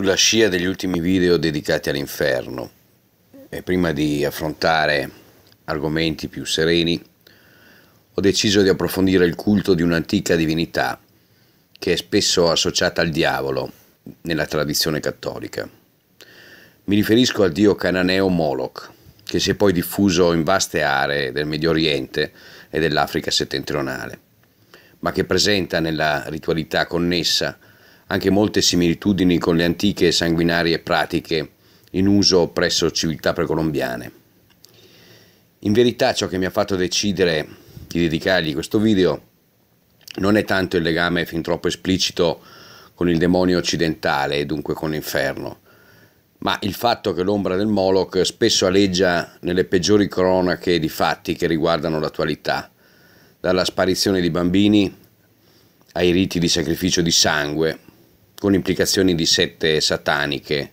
sulla scia degli ultimi video dedicati all'inferno e prima di affrontare argomenti più sereni ho deciso di approfondire il culto di un'antica divinità che è spesso associata al diavolo nella tradizione cattolica. Mi riferisco al dio cananeo Moloch, che si è poi diffuso in vaste aree del Medio Oriente e dell'Africa settentrionale, ma che presenta nella ritualità connessa anche molte similitudini con le antiche e sanguinarie pratiche in uso presso civiltà precolombiane. In verità ciò che mi ha fatto decidere di dedicargli questo video non è tanto il legame fin troppo esplicito con il demonio occidentale e dunque con l'inferno, ma il fatto che l'ombra del Moloch spesso aleggia nelle peggiori cronache di fatti che riguardano l'attualità, dalla sparizione di bambini ai riti di sacrificio di sangue con implicazioni di sette sataniche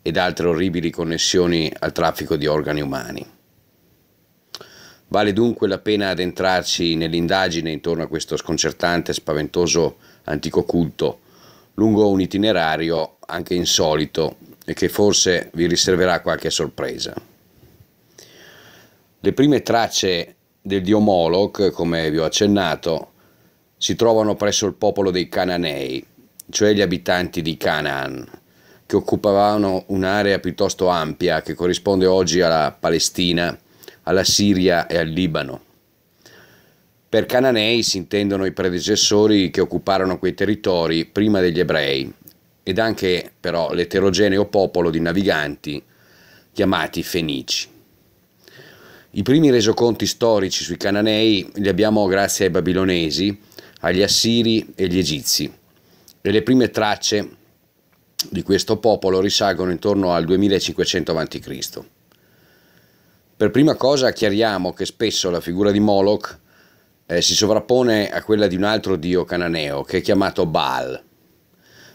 ed altre orribili connessioni al traffico di organi umani. Vale dunque la pena addentrarci nell'indagine intorno a questo sconcertante e spaventoso antico culto, lungo un itinerario anche insolito e che forse vi riserverà qualche sorpresa. Le prime tracce del dio Moloch, come vi ho accennato, si trovano presso il popolo dei Cananei, cioè gli abitanti di Canaan, che occupavano un'area piuttosto ampia che corrisponde oggi alla Palestina, alla Siria e al Libano. Per cananei si intendono i predecessori che occuparono quei territori prima degli ebrei ed anche però l'eterogeneo popolo di naviganti chiamati Fenici. I primi resoconti storici sui cananei li abbiamo grazie ai babilonesi, agli assiri e agli egizi, le prime tracce di questo popolo risalgono intorno al 2500 a.C. Per prima cosa chiariamo che spesso la figura di Moloch eh, si sovrappone a quella di un altro dio cananeo che è chiamato Baal,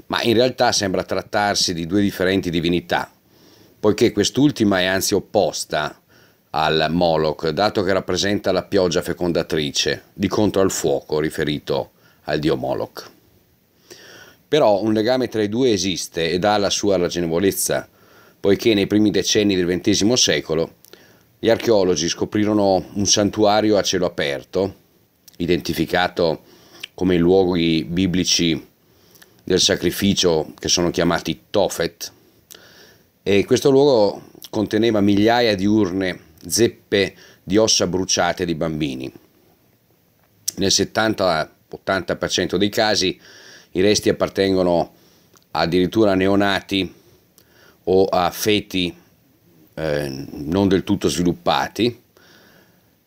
ma in realtà sembra trattarsi di due differenti divinità, poiché quest'ultima è anzi opposta al Moloch, dato che rappresenta la pioggia fecondatrice, di contro al fuoco riferito al dio Moloch. Però un legame tra i due esiste ed ha la sua ragionevolezza, poiché nei primi decenni del XX secolo gli archeologi scoprirono un santuario a cielo aperto, identificato come i luoghi biblici del sacrificio che sono chiamati Tofet, e questo luogo conteneva migliaia di urne, zeppe di ossa bruciate di bambini. Nel 70-80% dei casi i resti appartengono addirittura a neonati o a feti eh, non del tutto sviluppati,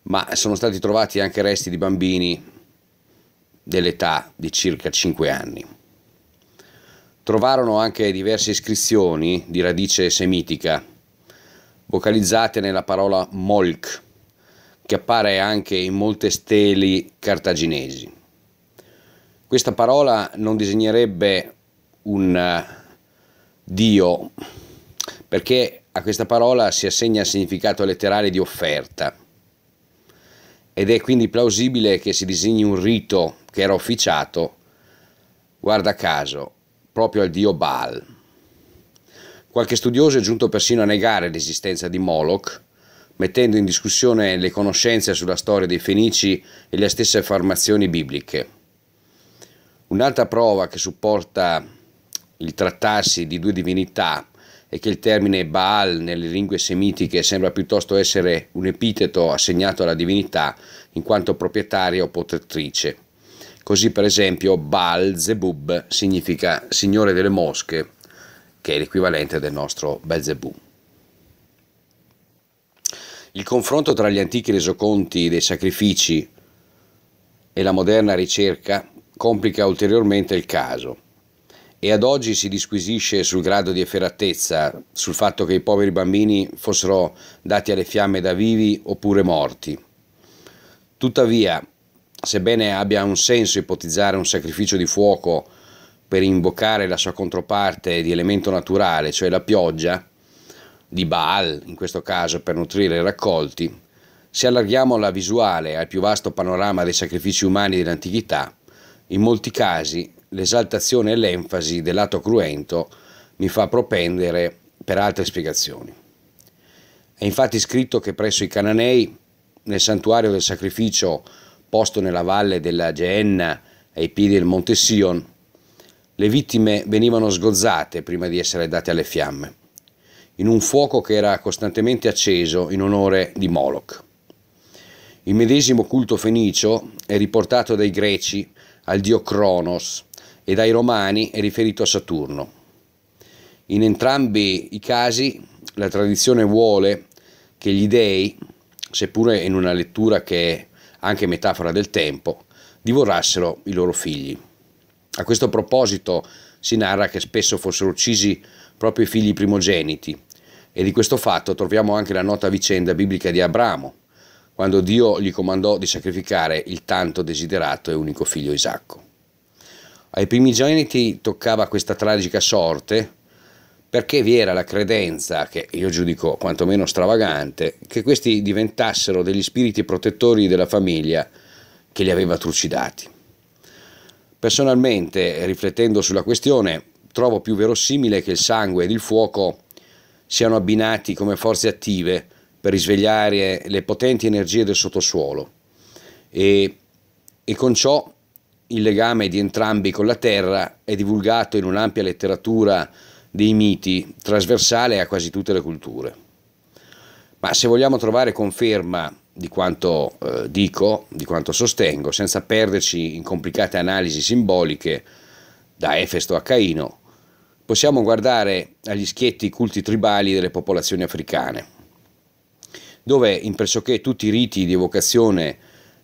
ma sono stati trovati anche resti di bambini dell'età di circa 5 anni. Trovarono anche diverse iscrizioni di radice semitica, vocalizzate nella parola Molk, che appare anche in molte steli cartaginesi. Questa parola non disegnerebbe un eh, Dio, perché a questa parola si assegna il significato letterale di offerta ed è quindi plausibile che si disegni un rito che era officiato, guarda caso, proprio al dio Baal. Qualche studioso è giunto persino a negare l'esistenza di Moloch, mettendo in discussione le conoscenze sulla storia dei Fenici e le stesse affermazioni bibliche. Un'altra prova che supporta il trattarsi di due divinità è che il termine Baal nelle lingue semitiche sembra piuttosto essere un epiteto assegnato alla divinità in quanto proprietaria o protettrice. Così per esempio Baal Zebub significa signore delle mosche, che è l'equivalente del nostro Belzebù. Il confronto tra gli antichi resoconti dei sacrifici e la moderna ricerca complica ulteriormente il caso. E ad oggi si disquisisce sul grado di efferatezza, sul fatto che i poveri bambini fossero dati alle fiamme da vivi oppure morti. Tuttavia, sebbene abbia un senso ipotizzare un sacrificio di fuoco per invocare la sua controparte di elemento naturale, cioè la pioggia, di Baal in questo caso per nutrire i raccolti, se allarghiamo la visuale al più vasto panorama dei sacrifici umani dell'antichità, in molti casi l'esaltazione e l'enfasi dell'atto cruento mi fa propendere per altre spiegazioni. È infatti scritto che presso i Cananei, nel santuario del sacrificio posto nella valle della Geenna ai piedi del Monte Sion, le vittime venivano sgozzate prima di essere date alle fiamme, in un fuoco che era costantemente acceso in onore di Moloch. Il medesimo culto fenicio è riportato dai greci al dio Cronos e dai Romani è riferito a Saturno. In entrambi i casi la tradizione vuole che gli dei, seppure in una lettura che è anche metafora del tempo, divorassero i loro figli. A questo proposito si narra che spesso fossero uccisi proprio i figli primogeniti e di questo fatto troviamo anche la nota vicenda biblica di Abramo, quando Dio gli comandò di sacrificare il tanto desiderato e unico figlio Isacco. Ai primigeniti toccava questa tragica sorte perché vi era la credenza, che io giudico quantomeno stravagante, che questi diventassero degli spiriti protettori della famiglia che li aveva trucidati. Personalmente, riflettendo sulla questione, trovo più verosimile che il sangue ed il fuoco siano abbinati come forze attive per risvegliare le potenti energie del sottosuolo e, e con ciò il legame di entrambi con la terra è divulgato in un'ampia letteratura dei miti trasversale a quasi tutte le culture. Ma se vogliamo trovare conferma di quanto eh, dico, di quanto sostengo, senza perderci in complicate analisi simboliche da Efesto a Caino, possiamo guardare agli schietti culti tribali delle popolazioni africane dove in pressoché tutti i riti di evocazione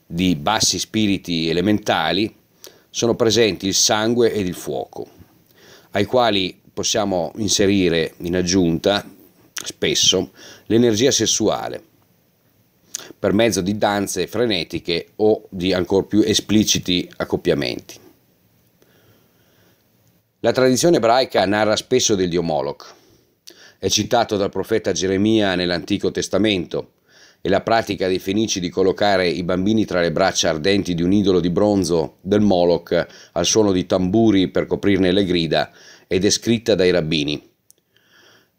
di bassi spiriti elementali sono presenti il sangue ed il fuoco, ai quali possiamo inserire in aggiunta spesso l'energia sessuale per mezzo di danze frenetiche o di ancora più espliciti accoppiamenti. La tradizione ebraica narra spesso del dio Moloch, è citato dal profeta Geremia nell'Antico Testamento e la pratica dei fenici di collocare i bambini tra le braccia ardenti di un idolo di bronzo del Moloch al suono di tamburi per coprirne le grida è descritta dai rabbini.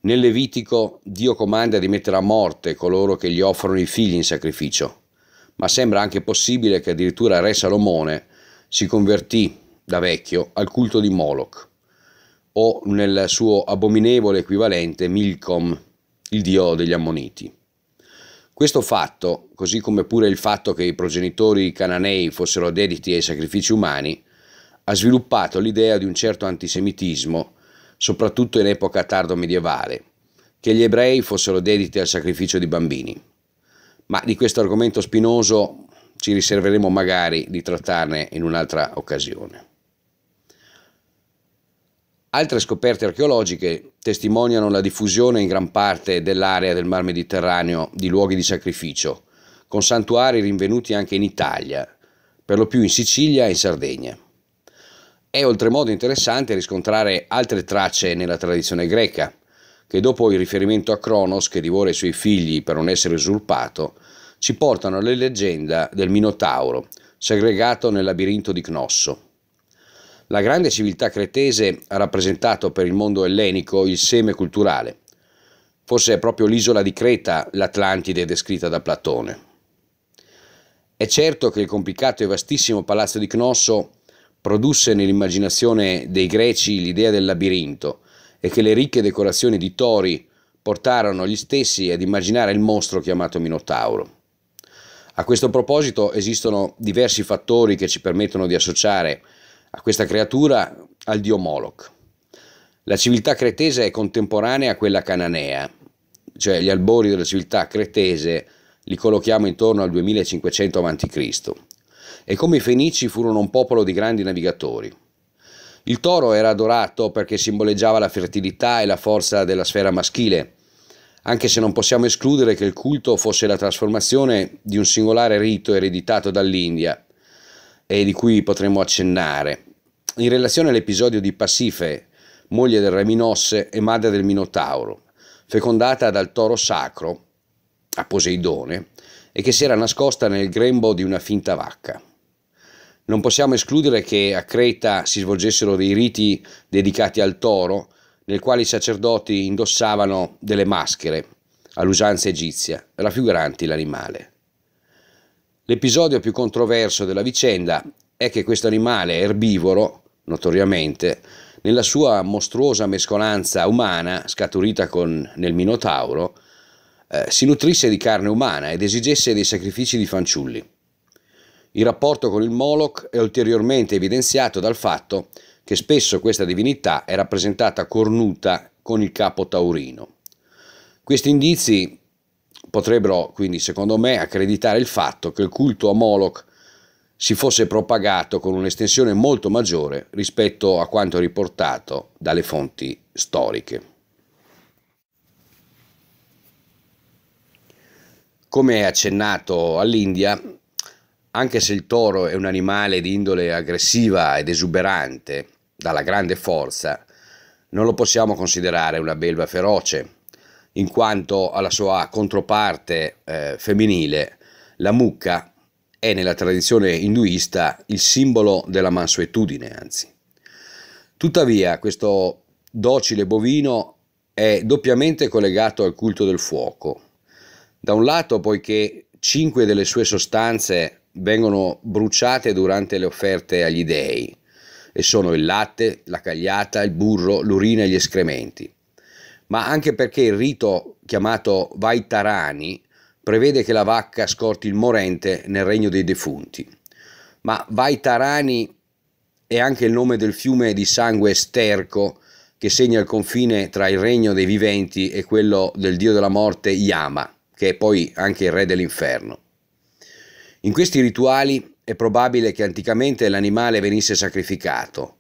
Nel Levitico Dio comanda di mettere a morte coloro che gli offrono i figli in sacrificio, ma sembra anche possibile che addirittura Re Salomone si convertì da vecchio al culto di Moloch o nel suo abominevole equivalente Milcom, il dio degli ammoniti. Questo fatto, così come pure il fatto che i progenitori cananei fossero dediti ai sacrifici umani, ha sviluppato l'idea di un certo antisemitismo, soprattutto in epoca tardo medievale, che gli ebrei fossero dediti al sacrificio di bambini. Ma di questo argomento spinoso ci riserveremo magari di trattarne in un'altra occasione. Altre scoperte archeologiche testimoniano la diffusione in gran parte dell'area del Mar Mediterraneo di luoghi di sacrificio, con santuari rinvenuti anche in Italia, per lo più in Sicilia e in Sardegna. È oltremodo interessante riscontrare altre tracce nella tradizione greca, che dopo il riferimento a Cronos che divora i suoi figli per non essere usurpato, ci portano alla leggenda del Minotauro, segregato nel labirinto di Cnosso. La grande civiltà cretese ha rappresentato per il mondo ellenico il seme culturale. Forse è proprio l'isola di Creta l'Atlantide descritta da Platone. È certo che il complicato e vastissimo palazzo di Cnosso produsse nell'immaginazione dei greci l'idea del labirinto e che le ricche decorazioni di tori portarono gli stessi ad immaginare il mostro chiamato Minotauro. A questo proposito esistono diversi fattori che ci permettono di associare a questa creatura, al dio Moloch. La civiltà cretese è contemporanea a quella cananea, cioè gli albori della civiltà cretese li collochiamo intorno al 2500 a.C. E come i Fenici furono un popolo di grandi navigatori. Il toro era adorato perché simboleggiava la fertilità e la forza della sfera maschile, anche se non possiamo escludere che il culto fosse la trasformazione di un singolare rito ereditato dall'India e di cui potremmo accennare in relazione all'episodio di Passife, moglie del re Minosse e madre del Minotauro, fecondata dal toro sacro a Poseidone e che si era nascosta nel grembo di una finta vacca. Non possiamo escludere che a Creta si svolgessero dei riti dedicati al toro, nel quale i sacerdoti indossavano delle maschere, all'usanza egizia, raffiguranti l'animale. L'episodio più controverso della vicenda è che questo animale erbivoro notoriamente, nella sua mostruosa mescolanza umana, scaturita con, nel Minotauro, eh, si nutrisse di carne umana ed esigesse dei sacrifici di fanciulli. Il rapporto con il Moloch è ulteriormente evidenziato dal fatto che spesso questa divinità è rappresentata cornuta con il capo taurino. Questi indizi potrebbero quindi, secondo me, accreditare il fatto che il culto a Moloch si fosse propagato con un'estensione molto maggiore rispetto a quanto riportato dalle fonti storiche. Come accennato all'India, anche se il toro è un animale di indole aggressiva ed esuberante, dalla grande forza, non lo possiamo considerare una belva feroce, in quanto alla sua controparte eh, femminile, la mucca è nella tradizione induista il simbolo della mansuetudine, anzi. Tuttavia, questo docile bovino è doppiamente collegato al culto del fuoco. Da un lato, poiché cinque delle sue sostanze vengono bruciate durante le offerte agli dei, e sono il latte, la cagliata, il burro, l'urina e gli escrementi, ma anche perché il rito chiamato Vaitarani prevede che la vacca scorti il morente nel regno dei defunti. Ma Vai Tarani è anche il nome del fiume di sangue sterco che segna il confine tra il regno dei viventi e quello del dio della morte Yama, che è poi anche il re dell'inferno. In questi rituali è probabile che anticamente l'animale venisse sacrificato,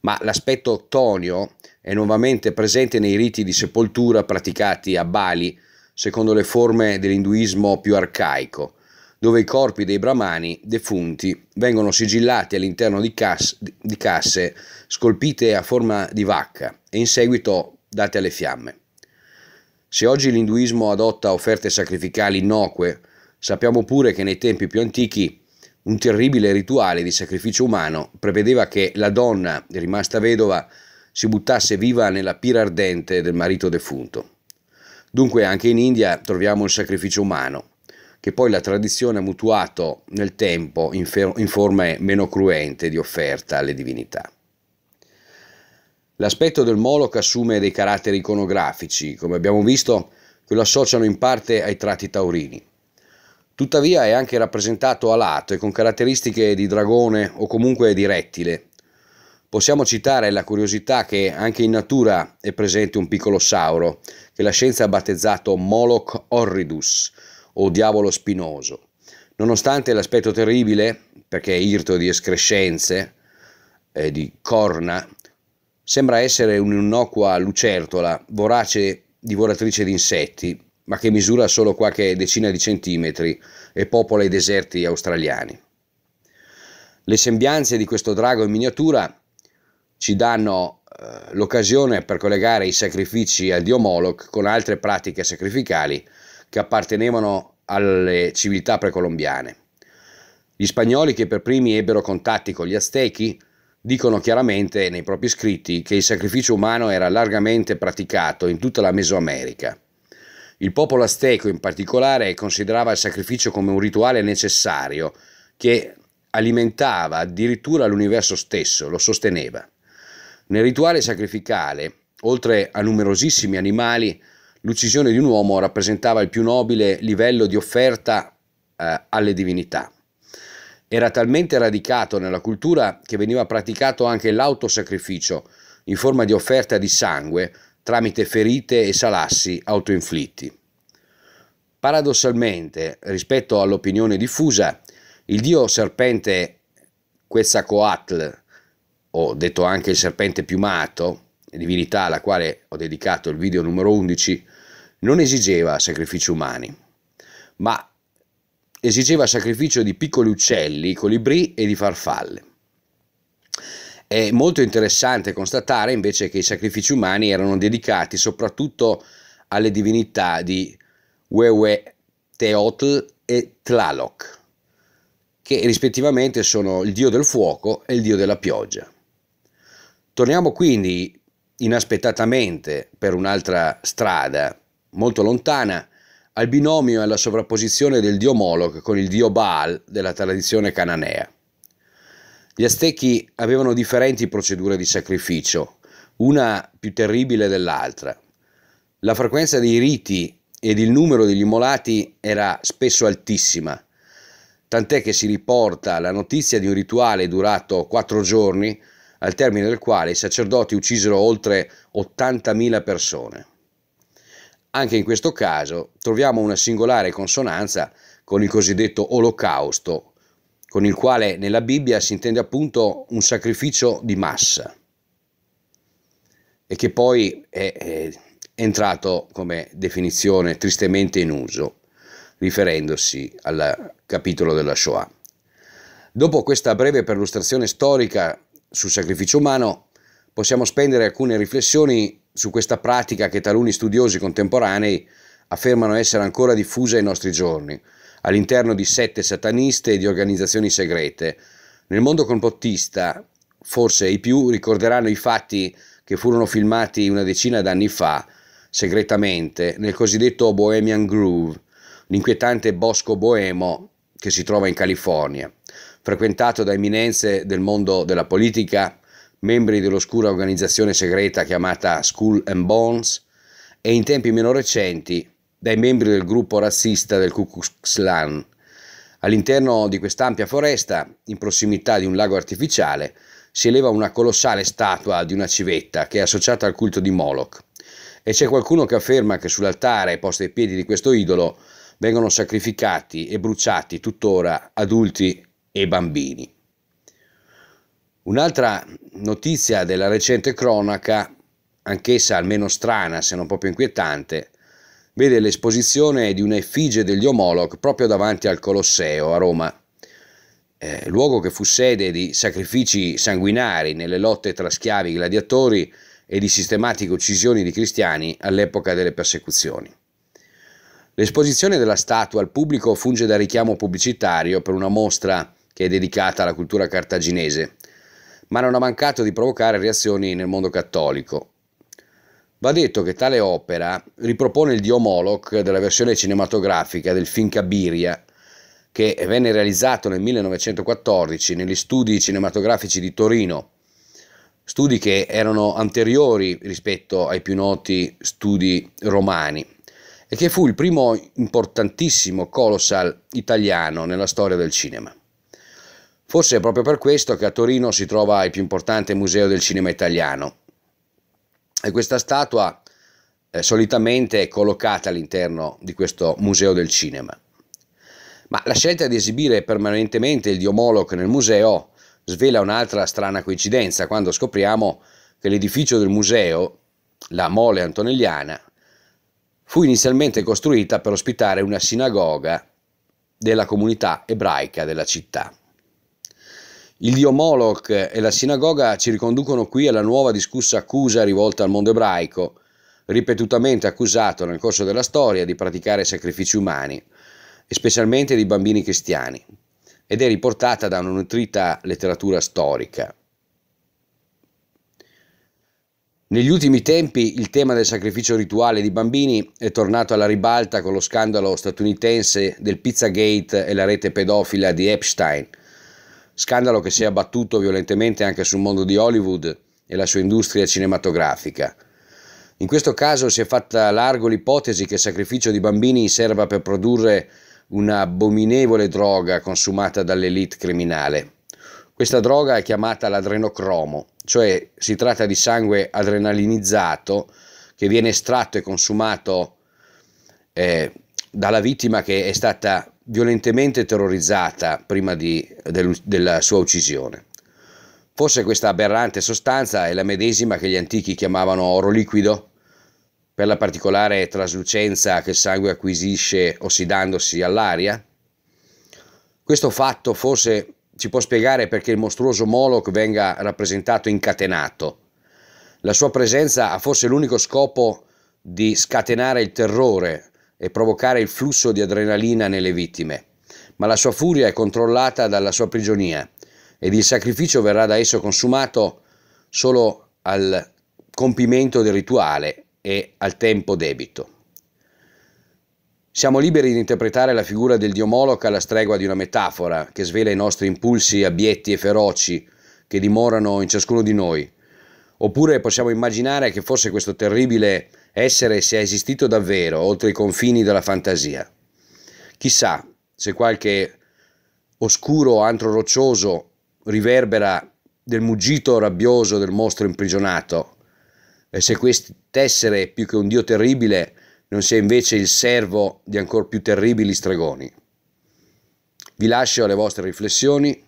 ma l'aspetto ottonio è nuovamente presente nei riti di sepoltura praticati a Bali secondo le forme dell'induismo più arcaico, dove i corpi dei brahmani defunti vengono sigillati all'interno di, casse, di casse scolpite a forma di vacca e in seguito date alle fiamme. Se oggi l'induismo adotta offerte sacrificali innocue, sappiamo pure che nei tempi più antichi un terribile rituale di sacrificio umano prevedeva che la donna rimasta vedova si buttasse viva nella pira ardente del marito defunto. Dunque anche in India troviamo il sacrificio umano, che poi la tradizione ha mutuato nel tempo in, in forme meno cruente di offerta alle divinità. L'aspetto del Moloch assume dei caratteri iconografici, come abbiamo visto, che lo associano in parte ai tratti taurini. Tuttavia è anche rappresentato alato e con caratteristiche di dragone o comunque di rettile, Possiamo citare la curiosità che anche in natura è presente un piccolo sauro, che la scienza ha battezzato Moloch horridus o diavolo spinoso. Nonostante l'aspetto terribile, perché è irto di escrescenze, eh, di corna, sembra essere un'innocua lucertola, vorace divoratrice di insetti, ma che misura solo qualche decina di centimetri e popola i deserti australiani. Le sembianze di questo drago in miniatura ci danno eh, l'occasione per collegare i sacrifici al dio Moloch con altre pratiche sacrificali che appartenevano alle civiltà precolombiane. Gli spagnoli che per primi ebbero contatti con gli Aztechi dicono chiaramente nei propri scritti che il sacrificio umano era largamente praticato in tutta la Mesoamerica. Il popolo azteco in particolare considerava il sacrificio come un rituale necessario che alimentava addirittura l'universo stesso, lo sosteneva. Nel rituale sacrificale, oltre a numerosissimi animali, l'uccisione di un uomo rappresentava il più nobile livello di offerta eh, alle divinità. Era talmente radicato nella cultura che veniva praticato anche l'autosacrificio in forma di offerta di sangue tramite ferite e salassi autoinflitti. Paradossalmente, rispetto all'opinione diffusa, il dio serpente Quetzalcoatl ho detto anche il serpente piumato, divinità alla quale ho dedicato il video numero 11, non esigeva sacrifici umani, ma esigeva sacrificio di piccoli uccelli, colibrì e di farfalle. È molto interessante constatare invece che i sacrifici umani erano dedicati soprattutto alle divinità di Wewe Teotl e Tlaloc, che rispettivamente sono il dio del fuoco e il dio della pioggia. Torniamo quindi inaspettatamente per un'altra strada molto lontana al binomio e alla sovrapposizione del dio Moloch con il dio Baal della tradizione cananea. Gli Aztechi avevano differenti procedure di sacrificio, una più terribile dell'altra. La frequenza dei riti ed il numero degli immolati era spesso altissima, tant'è che si riporta la notizia di un rituale durato quattro giorni al termine del quale i sacerdoti uccisero oltre 80.000 persone. Anche in questo caso troviamo una singolare consonanza con il cosiddetto olocausto, con il quale nella Bibbia si intende appunto un sacrificio di massa e che poi è, è entrato come definizione tristemente in uso, riferendosi al capitolo della Shoah. Dopo questa breve perlustrazione storica sul sacrificio umano, possiamo spendere alcune riflessioni su questa pratica che taluni studiosi contemporanei affermano essere ancora diffusa ai nostri giorni, all'interno di sette sataniste e di organizzazioni segrete. Nel mondo complottista, forse i più ricorderanno i fatti che furono filmati una decina d'anni fa, segretamente, nel cosiddetto Bohemian Groove, l'inquietante bosco boemo che si trova in California frequentato da eminenze del mondo della politica, membri dell'oscura organizzazione segreta chiamata School and Bones e in tempi meno recenti dai membri del gruppo razzista del Ku Klux Klan. All'interno di quest'ampia foresta, in prossimità di un lago artificiale, si eleva una colossale statua di una civetta che è associata al culto di Moloch. E c'è qualcuno che afferma che sull'altare posto ai piedi di questo idolo vengono sacrificati e bruciati tuttora adulti e bambini. Un'altra notizia della recente cronaca, anch'essa almeno strana se non proprio inquietante, vede l'esposizione di un'effigie degli omolog proprio davanti al Colosseo a Roma, eh, luogo che fu sede di sacrifici sanguinari nelle lotte tra schiavi e gladiatori e di sistematiche uccisioni di cristiani all'epoca delle persecuzioni. L'esposizione della statua al pubblico funge da richiamo pubblicitario per una mostra che è dedicata alla cultura cartaginese, ma non ha mancato di provocare reazioni nel mondo cattolico. Va detto che tale opera ripropone il dio Moloch della versione cinematografica del film Cabiria, che venne realizzato nel 1914 negli studi cinematografici di Torino, studi che erano anteriori rispetto ai più noti studi romani e che fu il primo importantissimo colossal italiano nella storia del cinema. Forse è proprio per questo che a Torino si trova il più importante museo del cinema italiano. E questa statua eh, solitamente è collocata all'interno di questo museo del cinema. Ma la scelta di esibire permanentemente il dio Moloch nel museo svela un'altra strana coincidenza quando scopriamo che l'edificio del museo, la Mole Antonelliana, fu inizialmente costruita per ospitare una sinagoga della comunità ebraica della città. Il dio Moloch e la sinagoga ci riconducono qui alla nuova discussa accusa rivolta al mondo ebraico, ripetutamente accusato nel corso della storia di praticare sacrifici umani, specialmente di bambini cristiani, ed è riportata da una nutrita letteratura storica. Negli ultimi tempi il tema del sacrificio rituale di bambini è tornato alla ribalta con lo scandalo statunitense del Pizzagate e la rete pedofila di Epstein – scandalo che si è abbattuto violentemente anche sul mondo di Hollywood e la sua industria cinematografica. In questo caso si è fatta largo l'ipotesi che il sacrificio di bambini serva per produrre un'abominevole droga consumata dall'elite criminale. Questa droga è chiamata l'adrenocromo, cioè si tratta di sangue adrenalinizzato che viene estratto e consumato eh, dalla vittima che è stata violentemente terrorizzata prima di, del, della sua uccisione. Forse questa aberrante sostanza è la medesima che gli antichi chiamavano oro liquido, per la particolare traslucenza che il sangue acquisisce ossidandosi all'aria? Questo fatto forse ci può spiegare perché il mostruoso Moloch venga rappresentato incatenato. La sua presenza ha forse l'unico scopo di scatenare il terrore e provocare il flusso di adrenalina nelle vittime, ma la sua furia è controllata dalla sua prigionia ed il sacrificio verrà da esso consumato solo al compimento del rituale e al tempo debito. Siamo liberi di interpretare la figura del dio Moloch alla stregua di una metafora che svela i nostri impulsi abietti e feroci che dimorano in ciascuno di noi Oppure possiamo immaginare che fosse questo terribile essere sia esistito davvero, oltre i confini della fantasia. Chissà se qualche oscuro antro roccioso riverbera del muggito rabbioso del mostro imprigionato e se quest'essere più che un dio terribile non sia invece il servo di ancor più terribili stregoni. Vi lascio alle vostre riflessioni,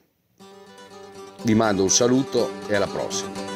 vi mando un saluto e alla prossima.